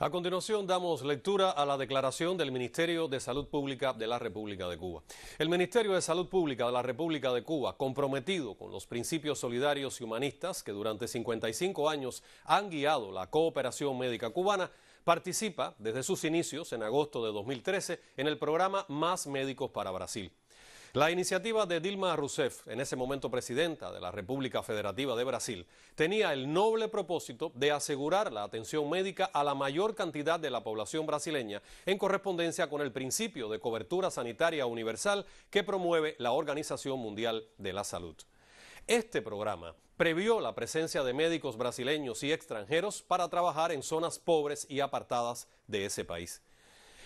A continuación damos lectura a la declaración del Ministerio de Salud Pública de la República de Cuba. El Ministerio de Salud Pública de la República de Cuba, comprometido con los principios solidarios y humanistas que durante 55 años han guiado la cooperación médica cubana, participa desde sus inicios en agosto de 2013 en el programa Más Médicos para Brasil. La iniciativa de Dilma Rousseff, en ese momento presidenta de la República Federativa de Brasil, tenía el noble propósito de asegurar la atención médica a la mayor cantidad de la población brasileña en correspondencia con el principio de cobertura sanitaria universal que promueve la Organización Mundial de la Salud. Este programa previó la presencia de médicos brasileños y extranjeros para trabajar en zonas pobres y apartadas de ese país.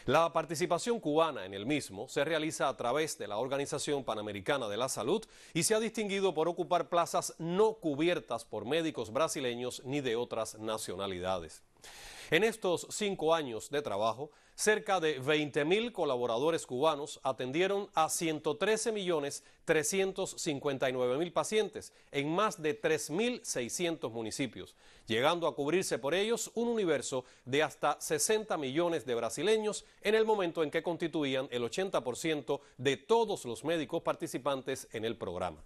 La participación cubana en el mismo se realiza a través de la Organización Panamericana de la Salud y se ha distinguido por ocupar plazas no cubiertas por médicos brasileños ni de otras nacionalidades. En estos cinco años de trabajo, cerca de 20 mil colaboradores cubanos atendieron a 113 millones 359 mil pacientes en más de 3.600 municipios, llegando a cubrirse por ellos un universo de hasta 60 millones de brasileños en el momento en que constituían el 80% de todos los médicos participantes en el programa.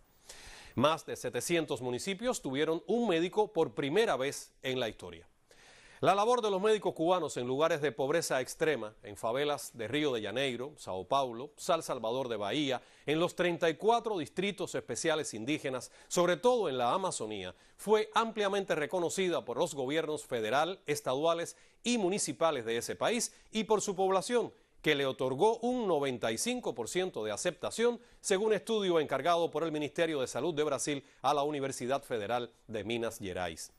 Más de 700 municipios tuvieron un médico por primera vez en la historia. La labor de los médicos cubanos en lugares de pobreza extrema, en favelas de Río de Janeiro, Sao Paulo, San Salvador de Bahía, en los 34 distritos especiales indígenas, sobre todo en la Amazonía, fue ampliamente reconocida por los gobiernos federal, estaduales y municipales de ese país y por su población, que le otorgó un 95% de aceptación, según estudio encargado por el Ministerio de Salud de Brasil a la Universidad Federal de Minas Gerais.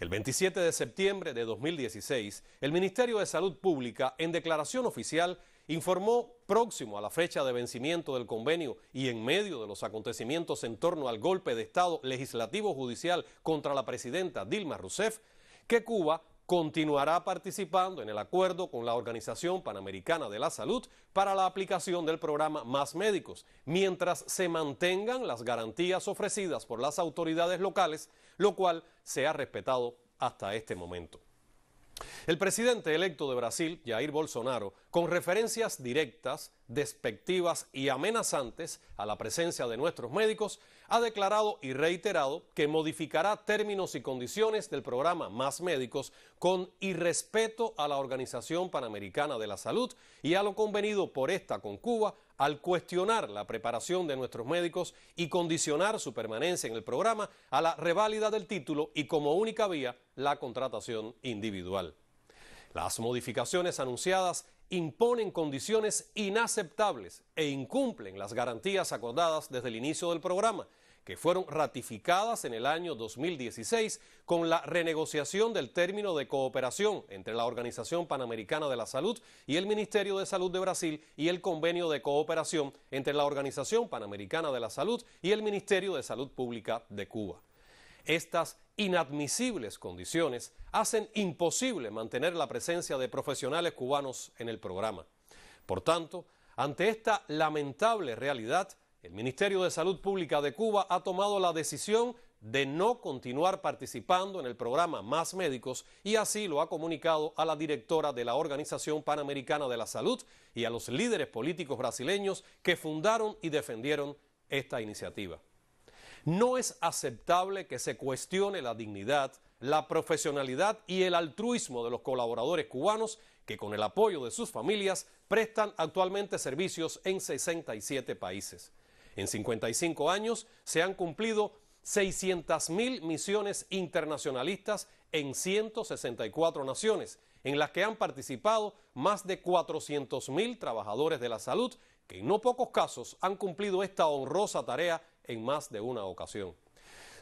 El 27 de septiembre de 2016, el Ministerio de Salud Pública, en declaración oficial, informó próximo a la fecha de vencimiento del convenio y en medio de los acontecimientos en torno al golpe de Estado legislativo judicial contra la presidenta Dilma Rousseff, que Cuba continuará participando en el acuerdo con la Organización Panamericana de la Salud para la aplicación del programa Más Médicos, mientras se mantengan las garantías ofrecidas por las autoridades locales lo cual se ha respetado hasta este momento. El presidente electo de Brasil, Jair Bolsonaro, con referencias directas, despectivas y amenazantes a la presencia de nuestros médicos, ha declarado y reiterado que modificará términos y condiciones del programa Más Médicos con irrespeto a la Organización Panamericana de la Salud y a lo convenido por esta con Cuba al cuestionar la preparación de nuestros médicos y condicionar su permanencia en el programa a la reválida del título y como única vía la contratación individual. Las modificaciones anunciadas imponen condiciones inaceptables e incumplen las garantías acordadas desde el inicio del programa que fueron ratificadas en el año 2016 con la renegociación del término de cooperación entre la Organización Panamericana de la Salud y el Ministerio de Salud de Brasil y el convenio de cooperación entre la Organización Panamericana de la Salud y el Ministerio de Salud Pública de Cuba. Estas inadmisibles condiciones hacen imposible mantener la presencia de profesionales cubanos en el programa. Por tanto, ante esta lamentable realidad, el Ministerio de Salud Pública de Cuba ha tomado la decisión de no continuar participando en el programa Más Médicos y así lo ha comunicado a la directora de la Organización Panamericana de la Salud y a los líderes políticos brasileños que fundaron y defendieron esta iniciativa. No es aceptable que se cuestione la dignidad, la profesionalidad y el altruismo de los colaboradores cubanos que con el apoyo de sus familias prestan actualmente servicios en 67 países. En 55 años se han cumplido 600.000 misiones internacionalistas en 164 naciones, en las que han participado más de 400.000 trabajadores de la salud, que en no pocos casos han cumplido esta honrosa tarea en más de una ocasión.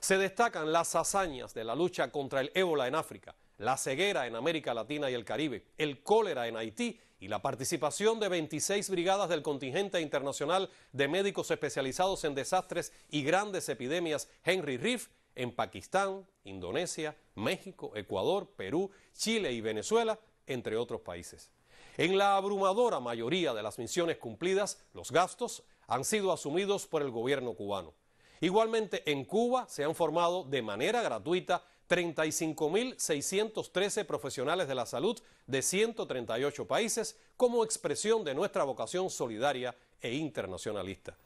Se destacan las hazañas de la lucha contra el ébola en África, la ceguera en América Latina y el Caribe, el cólera en Haití y la participación de 26 brigadas del contingente internacional de médicos especializados en desastres y grandes epidemias Henry Riff en Pakistán, Indonesia, México, Ecuador, Perú, Chile y Venezuela, entre otros países. En la abrumadora mayoría de las misiones cumplidas, los gastos han sido asumidos por el gobierno cubano. Igualmente, en Cuba se han formado de manera gratuita 35.613 profesionales de la salud de 138 países como expresión de nuestra vocación solidaria e internacionalista.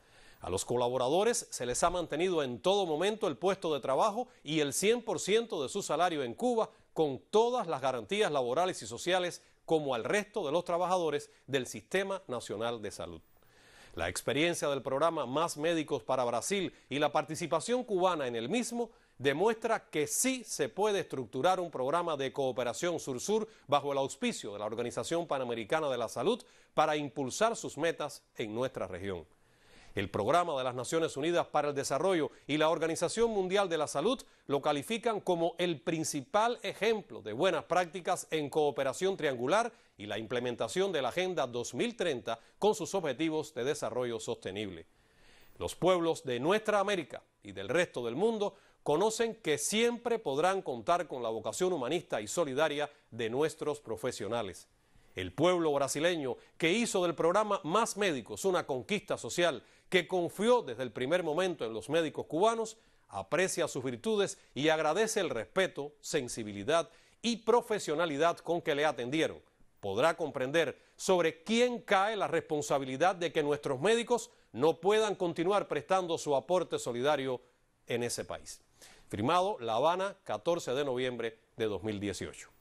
A los colaboradores se les ha mantenido en todo momento el puesto de trabajo y el 100% de su salario en Cuba con todas las garantías laborales y sociales como al resto de los trabajadores del Sistema Nacional de Salud. La experiencia del programa Más Médicos para Brasil y la participación cubana en el mismo demuestra que sí se puede estructurar un programa de cooperación sur-sur bajo el auspicio de la Organización Panamericana de la Salud para impulsar sus metas en nuestra región. El Programa de las Naciones Unidas para el Desarrollo y la Organización Mundial de la Salud lo califican como el principal ejemplo de buenas prácticas en cooperación triangular y la implementación de la Agenda 2030 con sus objetivos de desarrollo sostenible. Los pueblos de nuestra América y del resto del mundo conocen que siempre podrán contar con la vocación humanista y solidaria de nuestros profesionales. El pueblo brasileño que hizo del programa Más Médicos una conquista social, que confió desde el primer momento en los médicos cubanos, aprecia sus virtudes y agradece el respeto, sensibilidad y profesionalidad con que le atendieron. Podrá comprender sobre quién cae la responsabilidad de que nuestros médicos no puedan continuar prestando su aporte solidario en ese país. Firmado La Habana, 14 de noviembre de 2018.